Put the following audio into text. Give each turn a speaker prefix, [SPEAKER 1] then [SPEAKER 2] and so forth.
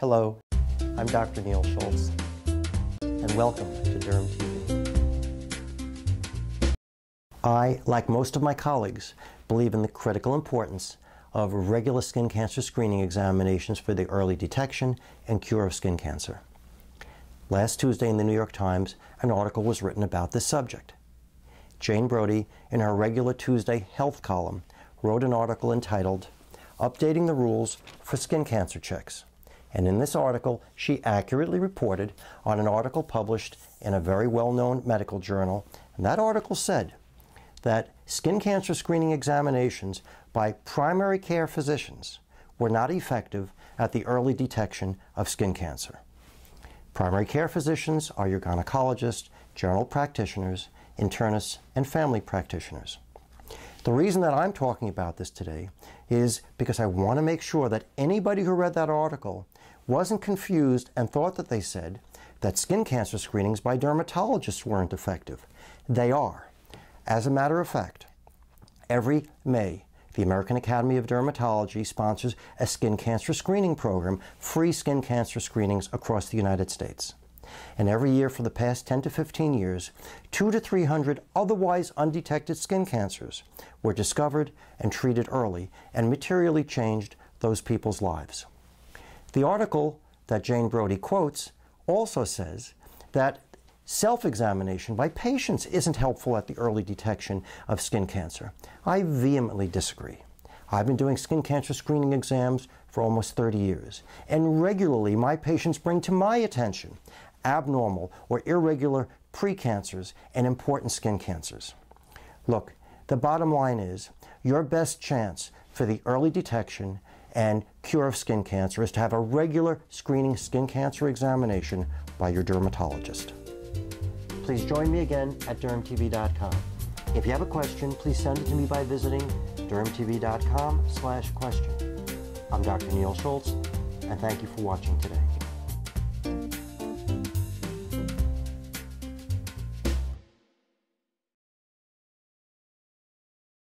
[SPEAKER 1] Hello, I'm Dr. Neil Schultz, and welcome to Durham TV. I, like most of my colleagues, believe in the critical importance of regular skin cancer screening examinations for the early detection and cure of skin cancer. Last Tuesday in the New York Times, an article was written about this subject. Jane Brody, in her regular Tuesday health column, wrote an article entitled Updating the Rules for Skin Cancer Checks. And in this article, she accurately reported on an article published in a very well known medical journal. And that article said that skin cancer screening examinations by primary care physicians were not effective at the early detection of skin cancer. Primary care physicians are your gynecologists, general practitioners, internists, and family practitioners. The reason that I'm talking about this today is because I want to make sure that anybody who read that article wasn't confused and thought that they said that skin cancer screenings by dermatologists weren't effective. They are. As a matter of fact, every May, the American Academy of Dermatology sponsors a skin cancer screening program, free skin cancer screenings across the United States. And every year for the past 10 to 15 years, 2 to 300 otherwise undetected skin cancers were discovered and treated early and materially changed those people's lives. The article that Jane Brody quotes also says that self examination by patients isn't helpful at the early detection of skin cancer. I vehemently disagree. I've been doing skin cancer screening exams for almost 30 years, and regularly my patients bring to my attention abnormal or irregular precancers and important skin cancers. Look, the bottom line is your best chance for the early detection and cure of skin cancer is to have a regular screening skin cancer examination by your dermatologist. Please join me again at dermtv.com. If you have a question, please send it to me by visiting dermtv.com slash question. I'm Dr. Neil Schultz, and thank you for watching today.